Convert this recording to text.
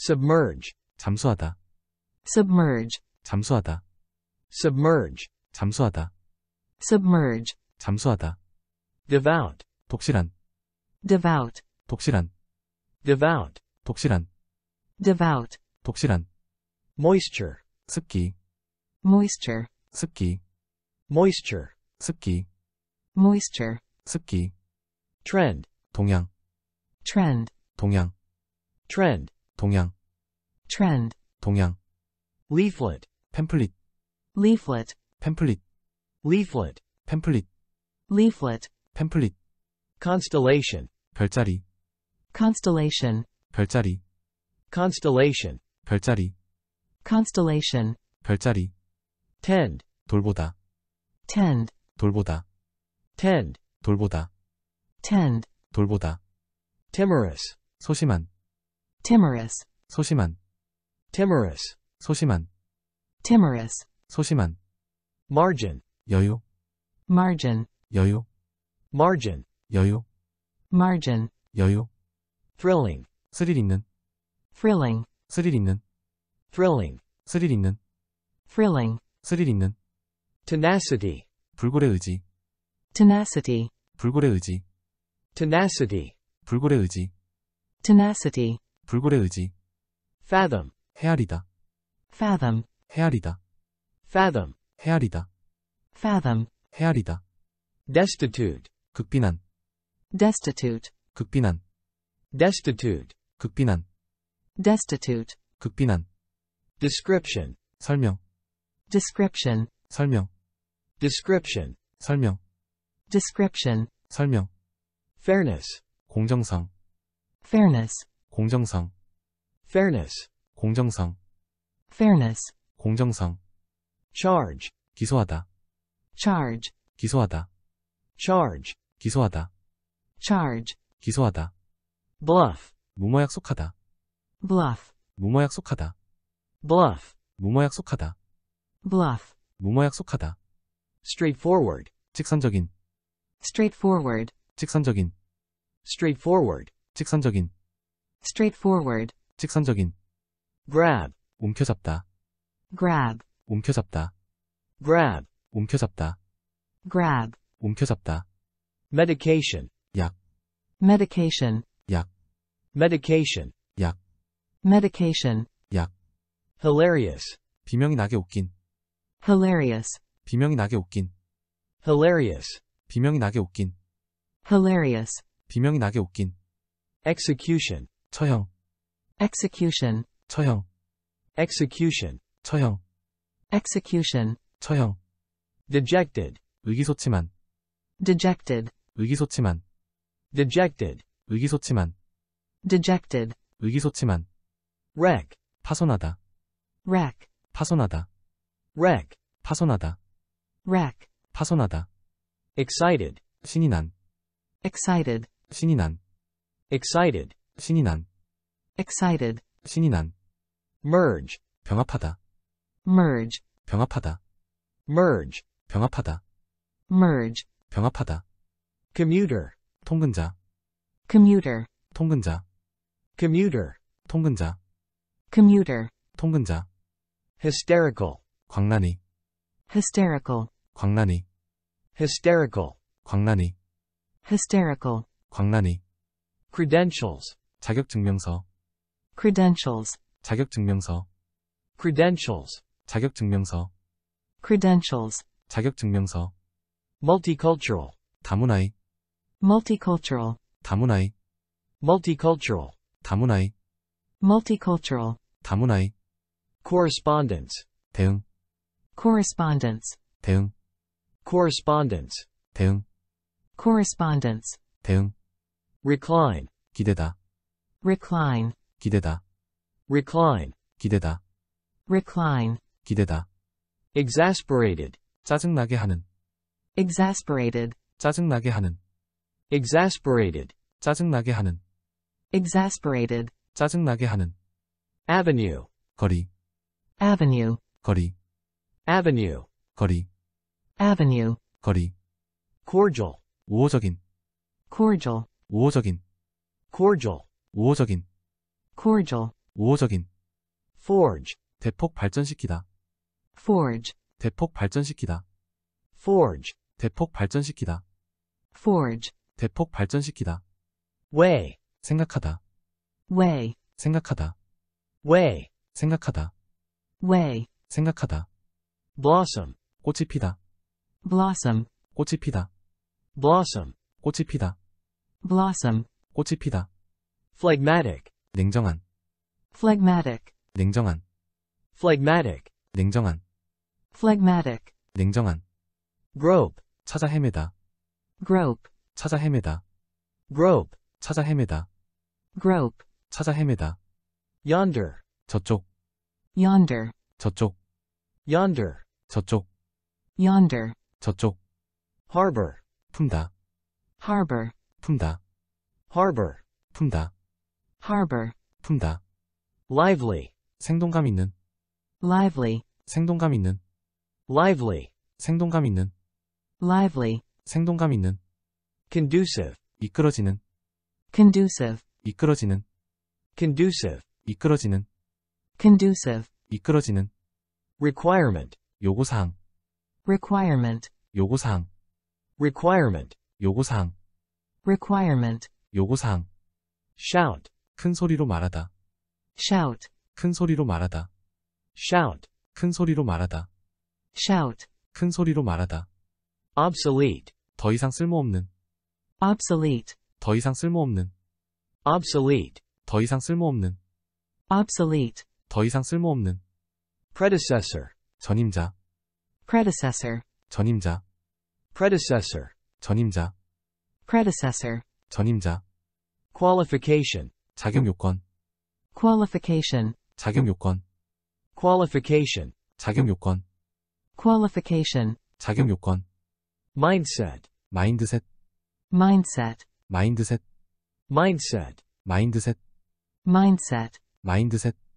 submerge 잠수하다 submerge 잠수하다 submerge 잠수하다 submerge 잠수하다 devout 독실한 devout 독실한 devout 독실한 devout 독실한 moisture 습기 moisture 습기 moisture 습기 moisture 습기 trend 동향 trend 동향 trend 동향 trend 동향 leaflet 팸플릿 leaflet 팸플릿 leaflet 팸플릿 leaflet 팸플릿 constellation 별자리 constellation 별자리 constellation 별자리 constellation 별자리 tend 돌보다 tend 돌보다 tend 돌보다 tend 돌보다 timorous 소심한 timorous 소심한 timorous 소심한 timorous 소심한 margin 여유 margin 여유 margin 여유 margin 여유 thrilling 스릴 있는 thrilling 스릴 있는 thrilling 스릴 있는 thrilling 스릴 있는 tenacity 불굴의 의지 tenacity 불굴의 의지 tenacity 불굴의 의지 tenacity 불굴의 의지. fathom. 헤아리다. fathom. 헤아리다. fathom. 헤아리다. fathom. 헤아리다. destitute. 극빈한. destitute. 극빈한. destitute. 극빈한. destitute. 극빈한. description. 설명. description. 설명. description. 설명. description. 설명. fairness. 공정성. fairness. 공정성 fairness 공정성 fairness 공정성 charge 기소하다 charge 기소하다 charge 기소하다 charge 기소하다 bluff 무모 약속하다 bluff 무모 약속하다 bluff 무모 약속하다 bluff 무모 약속하다 straightforward 직선적인 straightforward 직선적인 straightforward 직선적인 straightforward, 직선적인, grab, 움켜잡다, grab, 움켜잡다, grab, 움켜잡다, grab, 움켜잡다, medication, 약, medication, 약, medication, 약, medication, 약, hilarious, 비명이 나게 웃긴, hilarious, 비명이 나게 웃긴, hilarious, 비명이 나게 웃긴, hilarious, 비명이 나게 웃긴, execution, 처형 execution 처형 execution 처형 execution 처형 dejected 의기소침한 dejected 의기소침한 dejected 의기소침한 dejected 의기소침한 wreck 파손하다 wreck 파손하다 wreck 파손하다 wreck 파손하다 excited 신이 난 excited 신이 난 excited 신이 난 excited 신이 난 merge 병합하다 merge 병합하다 merge 병합하다 merge 병합하다 commuter 통근자 commuter 통근자 commuter 통근자 commuter 통근자 hysterical 광란이 hysterical 광란이 hysterical 광란이 hysterical 광란이 credentials 자격증명서 credentials 자격증명서 credentials 자격증명서 credentials 자격증명서 multicultural 다문화의 multicultural 다문화의 multicultural 다문화의 multicultural 다문화의 correspondence 대응 correspondence 대응 correspondence 대응 correspondence 대응 recline 기대다 recline 기대다 recline 기대다 recline 기대다 exasperated 짜증나게 하는 exasperated 짜증나게 하는 exasperated 짜증나게 하는 exasperated 짜증나게 하는 avenue 거리 avenue 거리 avenue 거리 avenue 거리 cordial 우호적인 cordial 우호적인 cordial 우호적인 cordial 우호적인 forge 대폭 발전시키다 forge 대폭 발전시키다 forge 대폭 발전시키다 forge 대폭 발전시키다 way 생각하다 way 생각하다 way 생각하다 way 생각하다 blossom 꽃이 피다 blossom 꽃이 피다 blossom 꽃이 피다 blossom 꽃이 피다 phlegmatic 냉정한 phlegmatic 냉정한 phlegmatic 냉정한 phlegmatic 냉정한 grope 찾아 헤매다 grope 찾아 헤매다 grope 찾아 헤매다 grope 찾아 헤매다 yonder 저쪽 yonder 저쪽 yonder 저쪽 yonder 저쪽 harbor 품다 harbor 품다 harbor 품다 harbor, 품다. lively, 생동감 있는. lively, 생동감 있는. lively, 생동감 있는. lively, 생동감 있는. conducive, 이끌어지는. conducive, 이끌어지는. conducive, 이끌어지는. conducive, 이끌어지는. requirement, 요구사항. requirement, 요구사항. requirement, 요구사항. requirement, 요구사항. shout, 큰 소리로 말하다. shout 큰 소리로 말하다. shout 큰 소리로 말하다. shout 큰 소리로 말하다. obsolete 더 이상 쓸모없는. obsolete 더 이상 쓸모없는. obsolete 더 이상 쓸모없는. obsolete 더 이상 쓸모없는. predecessor 전임자. predecessor 전임자. predecessor 전임자. predecessor 전임자. qualification 자격 요건 qualification 자격 요건 qualification 자격 요건 qualification 자격 요건 mindset 마인드셋 mindset 마인드셋 mindset mindset mindset mindset